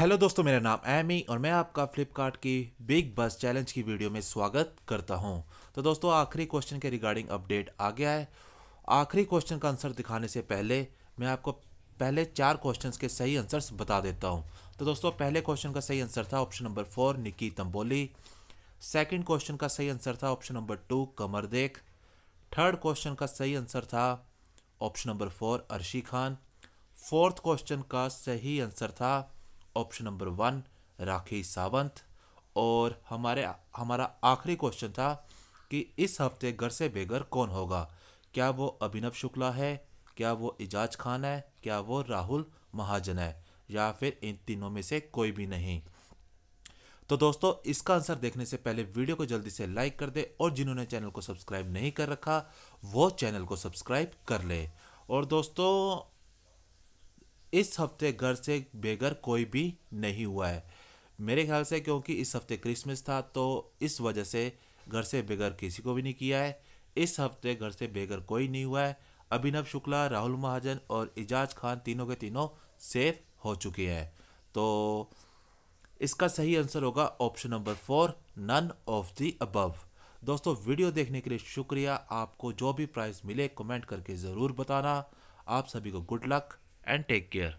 Hello दोस्तों मेरा नाम एमी और मैं आपका फ्लिपकार्ट की बिग बस चैलेंज की वीडियो में स्वागत करता हूं तो दोस्तों आखिरी क्वेश्चन के रिगार्डिंग अपडेट आ गया है आखिरी क्वेश्चन का आंसर दिखाने से पहले मैं आपको पहले चार क्वेश्चंस के सही आंसर्स बता देता हूं तो दोस्तों पहले क्वेश्चन का सही आंसर था option number four Niki Tamboli second question का सही आंसर था ऑप्शन नंबर टू कमर देख थर्ड क्वेश्चन का सही आंसर था option number four Arshi Khan fourth question का सही आंसर था option number one Rakhi Sawant और हमारे हमारा आखिरी क्वेश्चन था कि इस हफ्ते घर से बेघर कौन होगा क्या वो अभिनव शुक्ला है क्या वो एजाज खान है क्या वो राहुल महाजन है या फिर इन तीनों में से कोई भी नहीं तो दोस्तों इसका आंसर देखने से पहले वीडियो को जल्दी से लाइक कर दे और जिन्होंने चैनल को सब्सक्राइब नहीं कर रखा वो चैनल को सब्सक्राइब कर ले और दोस्तों इस हफ्ते घर से बेघर कोई भी नहीं हुआ है मेरे ख्याल से क्योंकि इस हफ्ते क्रिसमस था तो इस वजह से घर से बेघर किसी को भी नहीं किया है इस हफ्ते घर से बेघर कोई नहीं हुआ है अभिनव शुक्ला राहुल महाजन और इजाज खान तीनों के तीनों सेफ हो चुके हैं तो इसका सही आंसर होगा option number four none of the above दोस्तों वीडियो देखने के लिए शुक्रिया आपको जो भी प्राइस मिले कमेंट करके ज़रूर बताना आप सभी को good luck and take care.